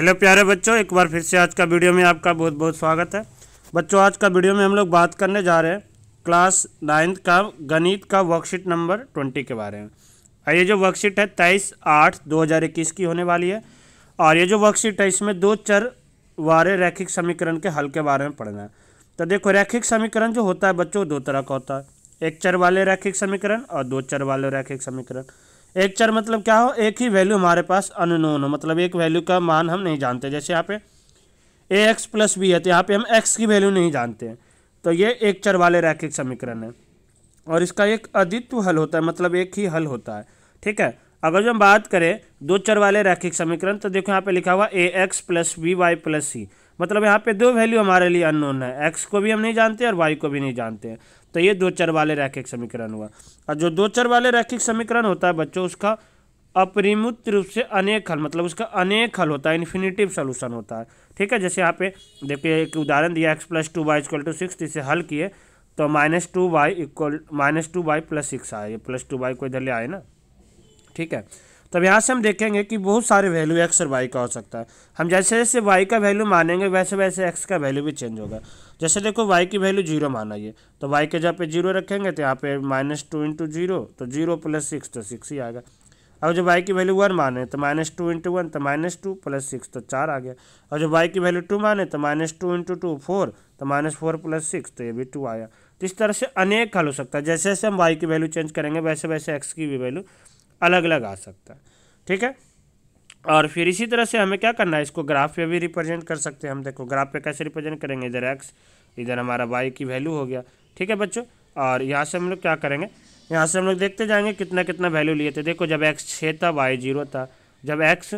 hello प्यारे बच्चों एक बार फिर से आज का वीडियो में आपका बहुत बहुत स्वागत है बच्चों आज का वीडियो में हम लोग बात करने जा रहे हैं क्लास नाइन्थ का गणित का वर्कशीट नंबर ट्वेंटी के बारे में और ये जो वर्कशीट है तेईस आठ दो हज़ार इक्कीस की होने वाली है और ये जो वर्कशीट है इसमें दो चर वारे रैखिक समीकरण के हल के बारे में पढ़ना है तो देखो रैखिक समीकरण जो होता है बच्चों दो तरह का होता है एक चर वाले रैखिक समीकरण और दो चर वाले रैखिक समीकरण एक चर मतलब क्या हो एक ही वैल्यू हमारे पास अननोन हो मतलब एक वैल्यू का मान हम नहीं जानते जैसे यहाँ पे ए एक्स प्लस बी है तो यहाँ पे हम एक्स की वैल्यू नहीं जानते हैं तो ये एक चर वाले रैखिक समीकरण है और इसका एक अद्वित्व हल होता है मतलब एक ही हल होता है ठीक है अगर जो हम बात करें दो चर वाले रैखिक समीकरण तो देखो यहाँ पे लिखा हुआ a x plus b y plus c मतलब यहाँ पे दो वैल्यू हमारे लिए अननोन है एक्स को भी हम नहीं जानते और वाई को भी नहीं जानते हैं तो ये दो चर वाले रैखिक समीकरण हुआ और जो दो चर वाले रैखिक समीकरण होता है बच्चों उसका अपरिमुत रूप से अनेक हल मतलब उसका अनेक हल होता है इन्फिनिटिव सोल्यूशन होता है ठीक है जैसे यहाँ पे देखिए एक उदाहरण दिया x plus two y equal to six इसे हल किए तो minus two y equal minus two y plus six आए प्लस टू वाई को इधर ले आए ना ठीक है तब यहाँ से हम देखेंगे कि बहुत सारे वैल्यू एक्स और वाई का हो सकता है हम जैसे जैसे वाई का वैल्यू मानेंगे वैसे वैसे एक्स का वैल्यू भी चेंज होगा जैसे देखो वाई की वैल्यू जीरो माना ये तो वाई के जहाँ पे जीरो रखेंगे तो यहाँ पे माइनस टू इंटू जीरो तो जीरो प्लस सिक्स तो सिक्स ही आएगा और जब वाई की वैल्यू वन माने तो माइनस टू इंटू वन तो माइनस टू प्लस सिक्स तो चार आ गया और जब वाई की वैल्यू टू माने तो minus two into two four तो माइनस फोर प्लस सिक्स तो ये भी टू आया तो इस तरह से अनेक हल हो सकता है जैसे जैसे हम वाई की वैल्यू चेंज करेंगे वैसे वैसे एक्स की भी वैल्यू अलग अलग आ सकता है ठीक है और फिर इसी तरह से हमें क्या करना है इसको ग्राफ पे भी रिप्रेजेंट कर सकते हैं हम देखो ग्राफ पे कैसे रिप्रेजेंट करेंगे इधर एक्स इधर हमारा वाई की वैल्यू हो गया ठीक है बच्चों और यहाँ से हम लोग क्या करेंगे यहाँ से हम लोग देखते जाएंगे कितना कितना वैल्यू लिए थे देखो जब एक्स छः था वाई जीरो था जब एक्स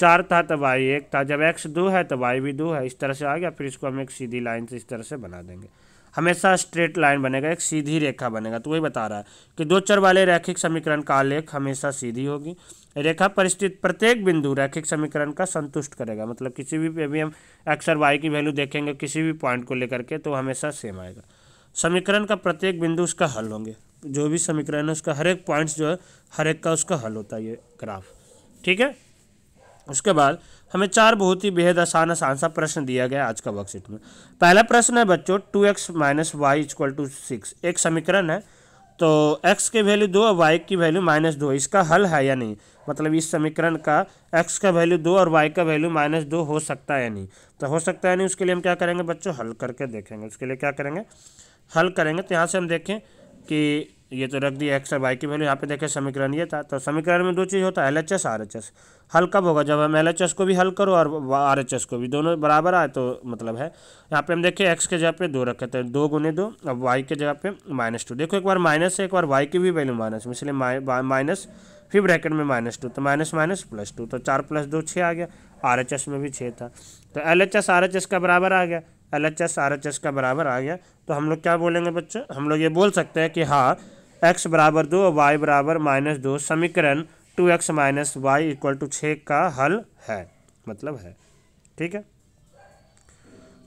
चार था तो वाई एक था जब एक्स दो है तो वाई भी दो है इस तरह से आ गया फिर इसको हम एक सीधी लाइन से इस तरह से बना देंगे हमेशा स्ट्रेट लाइन बनेगा एक सीधी रेखा बनेगा तो वही बता रहा है कि दो चर वाले रैखिक समीकरण का आलेख हमेशा सीधी होगी रेखा परिस्थित प्रत्येक बिंदु रैखिक समीकरण का संतुष्ट करेगा मतलब किसी भी अभी हम एक्स और वाई की वैल्यू देखेंगे किसी भी पॉइंट को लेकर के तो हमेशा सेम आएगा समीकरण का प्रत्येक बिंदु उसका हल होंगे जो भी समीकरण है उसका हर एक पॉइंट्स जो है हर एक का उसका हल होता है ये ग्राफ ठीक है उसके बाद हमें चार बहुत ही बेहद आसान आसान सा प्रश्न दिया गया आज का वर्कशीट में पहला प्रश्न है बच्चों two x minus y equal to six एक समीकरण है तो x की वैल्यू दो और y की वैल्यू माइनस दो इसका हल है या नहीं मतलब इस समीकरण का x का वैल्यू दो और y का वैल्यू माइनस दो हो सकता है या नहीं तो हो सकता है नहीं उसके लिए हम क्या करेंगे बच्चों हल करके देखेंगे उसके लिए क्या करेंगे हल करेंगे तो यहाँ से हम देखें कि ये तो रख दिया एक्स और वाई की वैल्यू यहाँ पे देखें समीकरण ये था तो समीकरण में दो चीज़ होता है L H S R H S हल कब होगा जब हम एल एच एस को भी हल करो और आर एच एस को भी दोनों बराबर आए तो मतलब है यहाँ पे हम देखें एक्स के जगह पे दो रखे थे दो गुने दो अब वाई के जगह पे माइनस टू देखो एक बार माइनस है एक बार वाई की भी वैल्यू माइनस में इसलिए माइनस फिर ब्रैकेट में माइनस टू तो माइनस माइनस प्लस टू तो चार प्लस दो छः आ गया आर एच एस में भी छः था तो L H S R H S का बराबर आ गया L H S R H S का बराबर आ गया तो हम लोग क्या बोलेंगे बच्चों हम लोग ये बोल सकते हैं कि हाँ एक्स बराबर दो और वाई बराबर माइनस दो समीकरण two x minus y equal to छः का हल है मतलब है ठीक है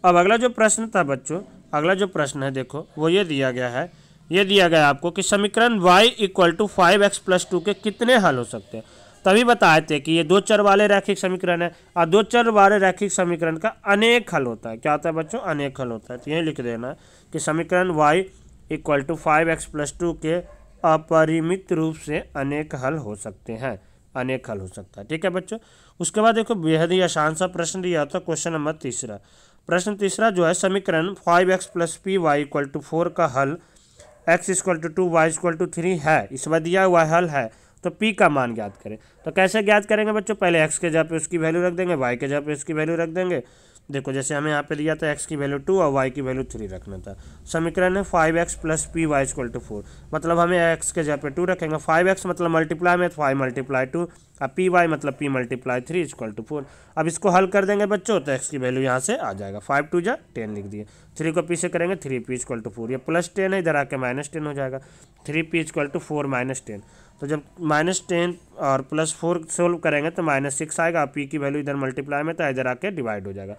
अब अगला जो प्रश्न था बच्चों अगला जो प्रश्न है देखो वो ये दिया गया है ये दिया गया आपको कि समीकरण y equal to five x plus two के कितने हल हो सकते हैं तभी बताए थे कि ये दो चर वाले रैखिक समीकरण है और दो चर वाले रैखिक समीकरण का अनेक हल होता है क्या होता है बच्चों अनेक हल होता है तो यही लिख देना कि समीकरण y equal to five x plus two के अपरिमित रूप से अनेक हल हो सकते हैं अनेक हल हो सकता है ठीक है बच्चों उसके बाद देखो बेहद ही आसान सा प्रश्न दिया था क्वेश्चन नंबर तीसरा प्रश्न तीसरा जो है समीकरण five x plus p y equal to four का हल x equal to two y equal to three है बार दिया हुआ हल है तो पी का मान ज्ञात करें तो कैसे ज्ञात करेंगे बच्चों पहले एक्स के जगह पे उसकी वैल्यू रख देंगे वाई के जगह पे उसकी वैल्यू रख देंगे देखो जैसे हमें यहाँ पे दिया था एक्स की वैल्यू टू और वाई की वैल्यू थ्री रखना था समीकरण है five x plus p y equal to four मतलब हमें एक्स के जगह पे टू रखेंगे फाइव एक्स मतलब मल्टीप्लाई में फाइव मल्टीप्लाई टू और पी वाई मतलब p multiply three equal to four अब इसको हल कर देंगे बच्चों तो एक्स की वैल्यू यहाँ से आ जाएगा फाइव टू जा टेन लिख दिए थ्री को पी से करेंगे three p equal to four ये प्लस टेन है इधर आके माइनस टेन हो जाएगा three p equal to four minus ten तो जब माइनस टेन और प्लस फोर सोल्व करेंगे तो माइनस सिक्स आएगा पी की वैल्यू इधर मल्टीप्लाई में तो इधर आके डिवाइड हो जाएगा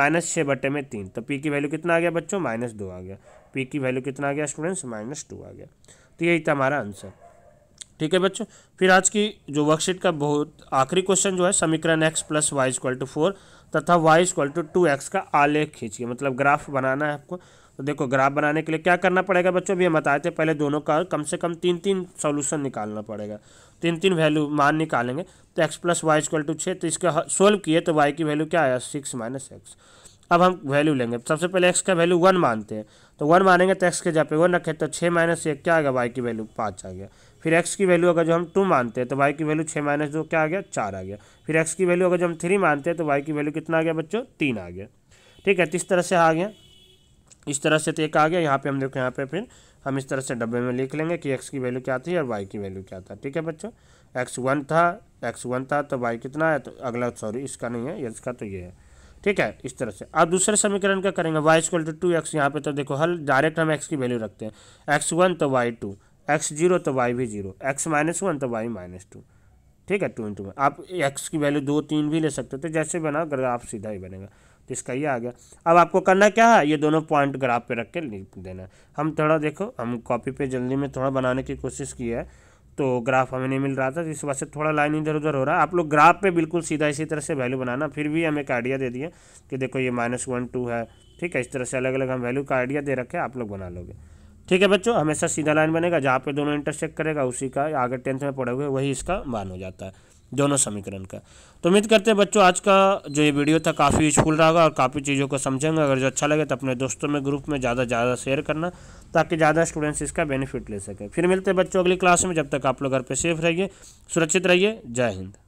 माइनस छः बटे में तीन तो पी की वैल्यू कितना आ गया बच्चों माइनस दो आ गया पी की वैल्यू कितना आ गया स्टूडेंट्स माइनस टू आ गया तो यही था हमारा आंसर ठीक है बच्चों फिर आज की जो वर्कशीट का बहुत आखिरी क्वेश्चन जो है समीकरण x plus y equal to four तथा y equal to two x का आलेख खींचिए मतलब ग्राफ बनाना है आपको तो देखो ग्राफ बनाने के लिए क्या करना पड़ेगा बच्चों अभी हम बताए थे पहले दोनों का कम से कम तीन तीन सोल्यूशन निकालना पड़ेगा तीन तीन वैल्यू मान निकालेंगे तो x plus y equal to छः तो इसका सोल्व किए तो वाई की वैल्यू क्या आया सिक्स माइनस एक्स अब हम वैल्यू लेंगे सबसे पहले एक्स का वैल्यू वन मानते हैं तो वन मानेंगे तो एक्स के जहाँ पे वन रखे तो छः माइनस एक क्या आ गया वाई की वैल्यू पाँच आ गया फिर एक्स की वैल्यू अगर जो हम टू मानते हैं तो वाई की वैल्यू छः माइनस दो क्या आ गया चार आ गया फिर एक्स की वैल्यू अगर जो हम थ्री मानते हैं तो वाई की वैल्यू कितना आ गया बच्चों तीन आ गया ठीक है तो इस तरह से आ गया इस तरह से तो एक आ गया यहाँ पर हम देखो यहाँ पे फिर हम इस तरह से डब्बे में लिख लेंगे कि एक्स की वैल्यू क्या थी और वाई की वैल्यू क्या था ठीक है बच्चों एक्स वन था एक्स वन था तो वाई कितना है तो अगला सॉरी इसका नहीं है इसका तो ये है ठीक है इस तरह से अब दूसरे समीकरण का करेंगे y equal to two x यहाँ पे तो देखो हल डायरेक्ट हम एक्स की वैल्यू रखते हैं एक्स वन तो वाई टू एक्स जीरो तो वाई भी जीरो एक्स माइनस वन तो वाई माइनस टू ठीक है टू इंटू में आप एक्स की वैल्यू दो तीन भी ले सकते हो तो जैसे बना ग्राफ सीधा ही बनेगा तो इसका ये आ गया अब आपको करना क्या है ये दोनों पॉइंट ग्राफ पे रख के लिख देना हम थोड़ा देखो हम कॉपी पे जल्दी में थोड़ा बनाने की कोशिश की है तो ग्राफ हमें नहीं मिल रहा था इस वजह से थोड़ा लाइन इधर उधर हो रहा है आप लोग ग्राफ पे बिल्कुल सीधा इसी तरह से वैल्यू बनाना फिर भी हमें एक आइडिया दे दिए कि देखो ये माइनस वन टू है ठीक है इस तरह से अलग अलग हम वैल्यू का आइडिया दे रखे आप लोग बना लोगे ठीक है बच्चों हमेशा सीधा लाइन बनेगा जहाँ पे दोनों इंटरसेक्ट करेगा उसी का आगे टेंथ में पढ़ोगे वही इसका मान हो जाता है दोनों समीकरण का तो उम्मीद करते हैं बच्चों आज का जो ये वीडियो था काफ़ी यूजफुल रहा और काफ़ी चीज़ों को समझेंगे अगर जो अच्छा लगे तो अपने दोस्तों में ग्रुप में ज़्यादा ज़्यादा शेयर करना ताकि ज़्यादा स्टूडेंट्स इसका बेनिफिट ले सकें फिर मिलते हैं बच्चों अगली क्लास में जब तक आप लोग घर पर सेफ रहिए सुरक्षित रहिए जय हिंद